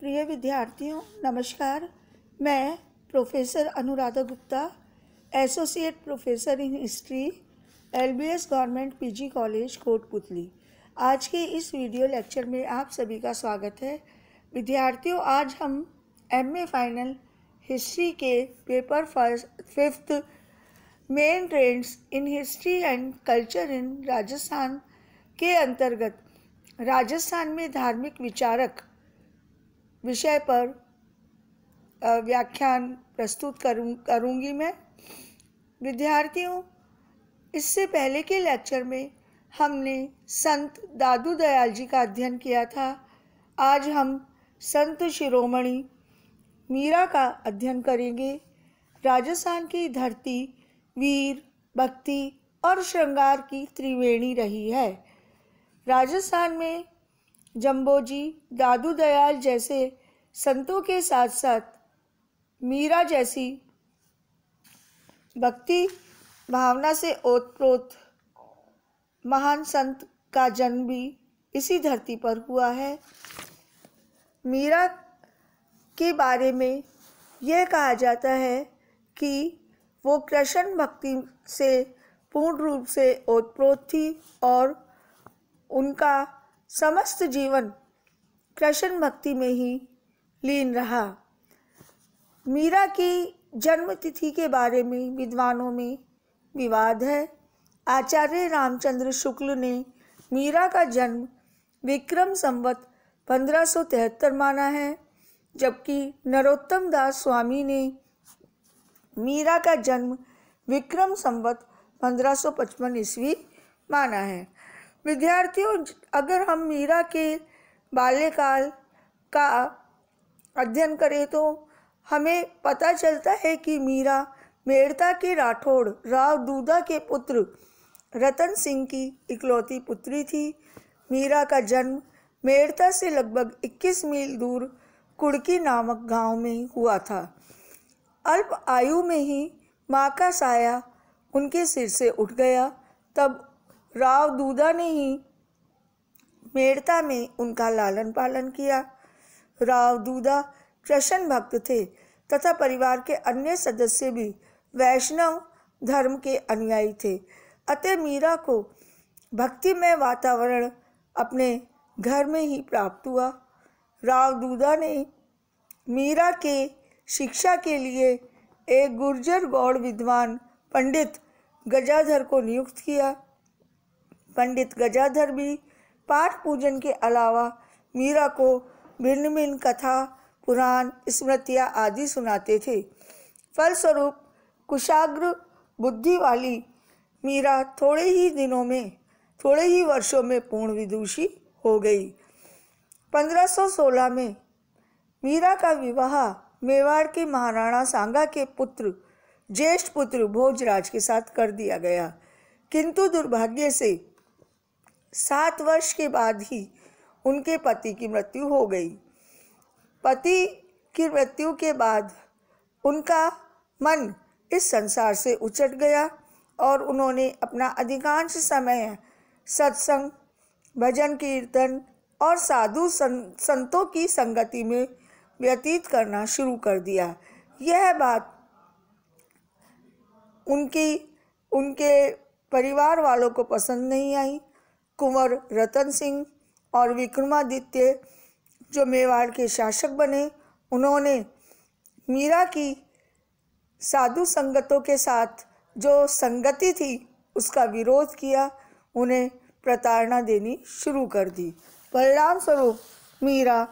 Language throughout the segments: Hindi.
प्रिय विद्यार्थियों नमस्कार मैं professor Anuradha Gupta associate professor in history LBS government PG college Kotputli आज के इस वीडियो लेक्चर में आप सभी का स्वागत है विद्यार्थियों आज हम एमए फाइनल हिस्ट्री के paper first fifth main trends in history and culture in Rajasthan के अंतर्गत राजस्थान में धार्मिक विचारक विषय पर व्याख्यान प्रस्तुत करूँ करूँगी मैं विद्यार्थियों इससे पहले के लेक्चर में हमने संत दादू दयाल जी का अध्ययन किया था आज हम संत शिरोमणि मीरा का अध्ययन करेंगे राजस्थान की धरती वीर भक्ति और श्रृंगार की त्रिवेणी रही है राजस्थान में जम्बोजी दादू दयाल जैसे संतों के साथ साथ मीरा जैसी भक्ति भावना से ओतप्रोत महान संत का जन्म भी इसी धरती पर हुआ है मीरा के बारे में यह कहा जाता है कि वो कृष्ण भक्ति से पूर्ण रूप से ओतप्रोत थी और उनका समस्त जीवन कृष्ण भक्ति में ही लीन रहा मीरा की जन्मतिथि के बारे में विद्वानों में विवाद है आचार्य रामचंद्र शुक्ल ने मीरा का जन्म विक्रम संवत 1573 माना है जबकि नरोत्तम दास स्वामी ने मीरा का जन्म विक्रम संवत 1555 ईस्वी माना है विद्यार्थियों अगर हम मीरा के बाल्यकाल का अध्ययन करें तो हमें पता चलता है कि मीरा मेड़ता के राठौड़ राव दूदा के पुत्र रतन सिंह की इकलौती पुत्री थी मीरा का जन्म मेड़ता से लगभग 21 मील दूर कुड़की नामक गांव में हुआ था अल्प आयु में ही माँ का साया उनके सिर से उठ गया तब राव दूधा ने ही मेड़ता में उनका लालन पालन किया राव दूधा कृष्ण भक्त थे तथा परिवार के अन्य सदस्य भी वैष्णव धर्म के अनुयायी थे अतः मीरा को भक्तिमय वातावरण अपने घर में ही प्राप्त हुआ राव दूधा ने मीरा के शिक्षा के लिए एक गुर्जर गौड़ विद्वान पंडित गजाधर को नियुक्त किया पंडित गजाधर भी पाठ पूजन के अलावा मीरा को भिन्न भिन्न कथा पुराण स्मृतियाँ आदि सुनाते थे फलस्वरूप कुशाग्र बुद्धि वाली मीरा थोड़े ही दिनों में थोड़े ही वर्षों में पूर्ण विदुषी हो गई 1516 में मीरा का विवाह मेवाड़ के महाराणा सांगा के पुत्र ज्येष्ठ पुत्र भोजराज के साथ कर दिया गया किंतु दुर्भाग्य से सात वर्ष के बाद ही उनके पति की मृत्यु हो गई पति की मृत्यु के बाद उनका मन इस संसार से उचट गया और उन्होंने अपना अधिकांश समय सत्संग भजन कीर्तन और साधु सं, संतों की संगति में व्यतीत करना शुरू कर दिया यह बात उनकी उनके परिवार वालों को पसंद नहीं आई कुंवर रतन सिंह और विक्रमादित्य जो मेवाड़ के शासक बने उन्होंने मीरा की साधु संगतों के साथ जो संगति थी उसका विरोध किया उन्हें प्रताड़ना देनी शुरू कर दी परिणाम स्वरूप मीरा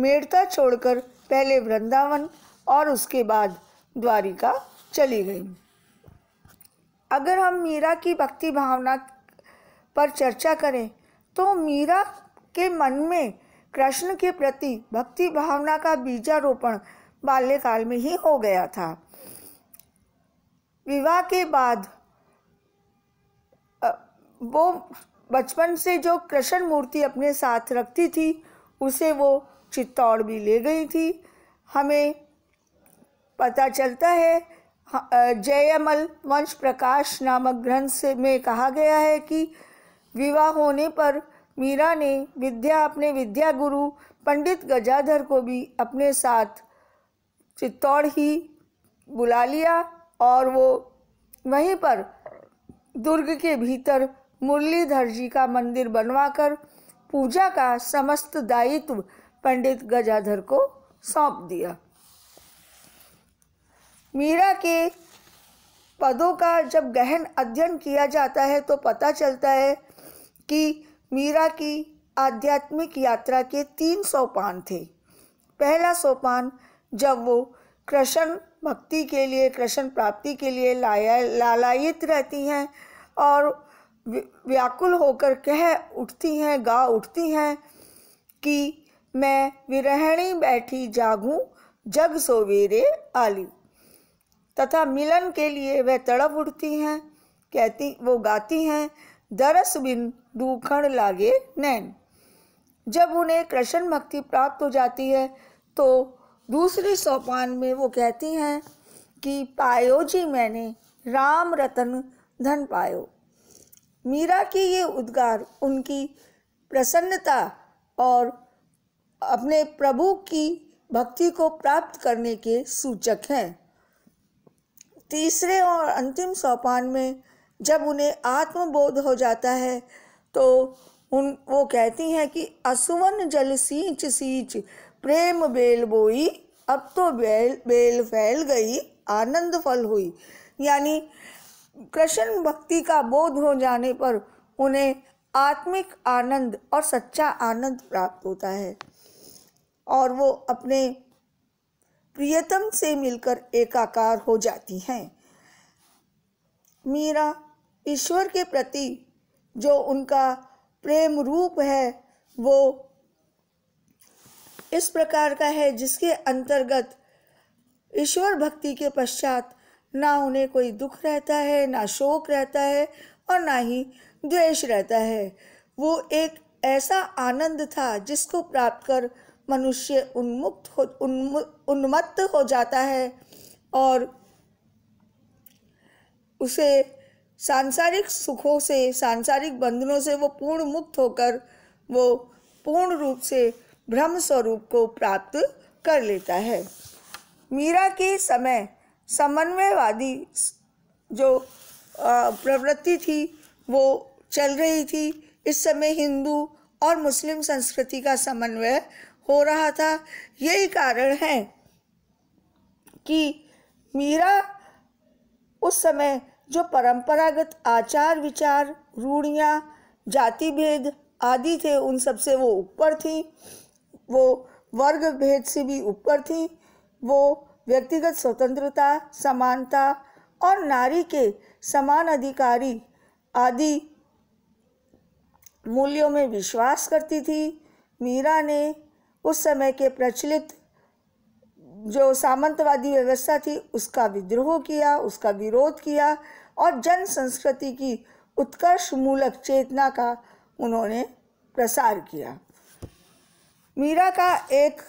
मेड़ता छोड़कर पहले वृंदावन और उसके बाद द्वारिका चली गई अगर हम मीरा की भक्ति भावना पर चर्चा करें तो मीरा के मन में कृष्ण के प्रति भक्ति भावना का बीजारोपण बाल्यकाल में ही हो गया था विवाह के बाद वो बचपन से जो कृष्ण मूर्ति अपने साथ रखती थी उसे वो चित्तौड़ भी ले गई थी हमें पता चलता है जयमल वंश प्रकाश नामक ग्रंथ से में कहा गया है कि विवाह होने पर मीरा ने विद्या अपने विद्या गुरु पंडित गजाधर को भी अपने साथ चित्तौड़ ही बुला लिया और वो वहीं पर दुर्ग के भीतर मुरलीधर जी का मंदिर बनवाकर पूजा का समस्त दायित्व पंडित गजाधर को सौंप दिया मीरा के पदों का जब गहन अध्ययन किया जाता है तो पता चलता है कि मीरा की आध्यात्मिक यात्रा के तीन सोपान थे पहला सोपान जब वो कृष्ण भक्ति के लिए कृष्ण प्राप्ति के लिए लाया लालायित रहती हैं और व्याकुल होकर कह उठती हैं गा उठती हैं कि मैं विरहणी बैठी जागूं जग सोवेरे आली तथा मिलन के लिए वह तड़प उठती हैं कहती वो गाती हैं दरस बिंदु खण लागे नैन जब उन्हें कृष्ण भक्ति प्राप्त हो जाती है तो दूसरे सोपान में वो कहती हैं कि पायो जी मैंने राम रतन धन पायो मीरा की ये उद्गार उनकी प्रसन्नता और अपने प्रभु की भक्ति को प्राप्त करने के सूचक हैं तीसरे और अंतिम सोपान में जब उन्हें आत्मबोध हो जाता है तो उन वो कहती हैं कि असुवन जल सींच सींच प्रेम बेल बोई अब तो बेल बेल फैल गई आनंद फल हुई यानी कृष्ण भक्ति का बोध हो जाने पर उन्हें आत्मिक आनंद और सच्चा आनंद प्राप्त होता है और वो अपने प्रियतम से मिलकर एकाकार हो जाती हैं मीरा ईश्वर के प्रति जो उनका प्रेम रूप है वो इस प्रकार का है जिसके अंतर्गत ईश्वर भक्ति के पश्चात ना उन्हें कोई दुख रहता है ना शोक रहता है और ना ही द्वेष रहता है वो एक ऐसा आनंद था जिसको प्राप्त कर मनुष्य उन्मुक्त हो उन्मत्त हो जाता है और उसे सांसारिक सुखों से सांसारिक बंधनों से वो पूर्ण मुक्त होकर वो पूर्ण रूप से ब्रह्म स्वरूप को प्राप्त कर लेता है मीरा के समय समन्वयवादी जो प्रवृत्ति थी वो चल रही थी इस समय हिंदू और मुस्लिम संस्कृति का समन्वय हो रहा था यही कारण है कि मीरा उस समय जो परंपरागत आचार विचार रूढ़ियाँ जाति भेद आदि थे उन सब से वो ऊपर थी वो वर्ग भेद से भी ऊपर थी वो व्यक्तिगत स्वतंत्रता समानता और नारी के समान अधिकारी आदि मूल्यों में विश्वास करती थी मीरा ने उस समय के प्रचलित जो सामंतवादी व्यवस्था थी उसका विद्रोह किया उसका विरोध किया और जन संस्कृति की उत्कर्ष मूलक चेतना का उन्होंने प्रसार किया मीरा का एक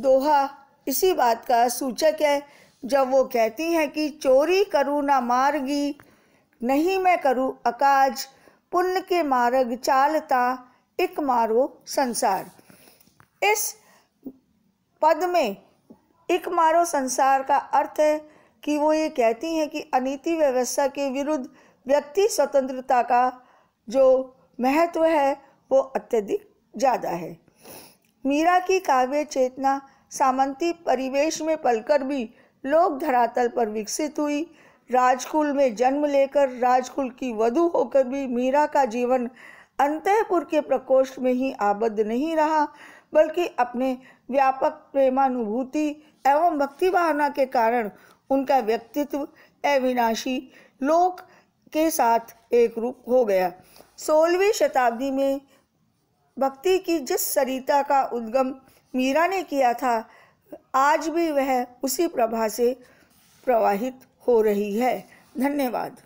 दोहा इसी बात का सूचक है जब वो कहती हैं कि चोरी करूँ ना मार्गी नहीं मैं करूँ अकाज पुण्य के मार्ग चालता इक मारो संसार इस पद में इक मारो संसार का अर्थ है कि वो ये कहती हैं कि अनिति व्यवस्था के विरुद्ध व्यक्ति स्वतंत्रता का जो महत्व है वो अत्यधिक ज़्यादा है मीरा की काव्य चेतना सामंती परिवेश में पलकर भी लोक धरातल पर विकसित हुई राजकुल में जन्म लेकर राजकुल की वधु होकर भी मीरा का जीवन अंतपुर के प्रकोष्ठ में ही आबद्ध नहीं रहा बल्कि अपने व्यापक प्रेमानुभूति एवं भक्ति भावना के कारण उनका व्यक्तित्व अविनाशी लोक के साथ एक रूप हो गया सोलहवीं शताब्दी में भक्ति की जिस सरिता का उद्गम मीरा ने किया था आज भी वह उसी प्रभा से प्रवाहित हो रही है धन्यवाद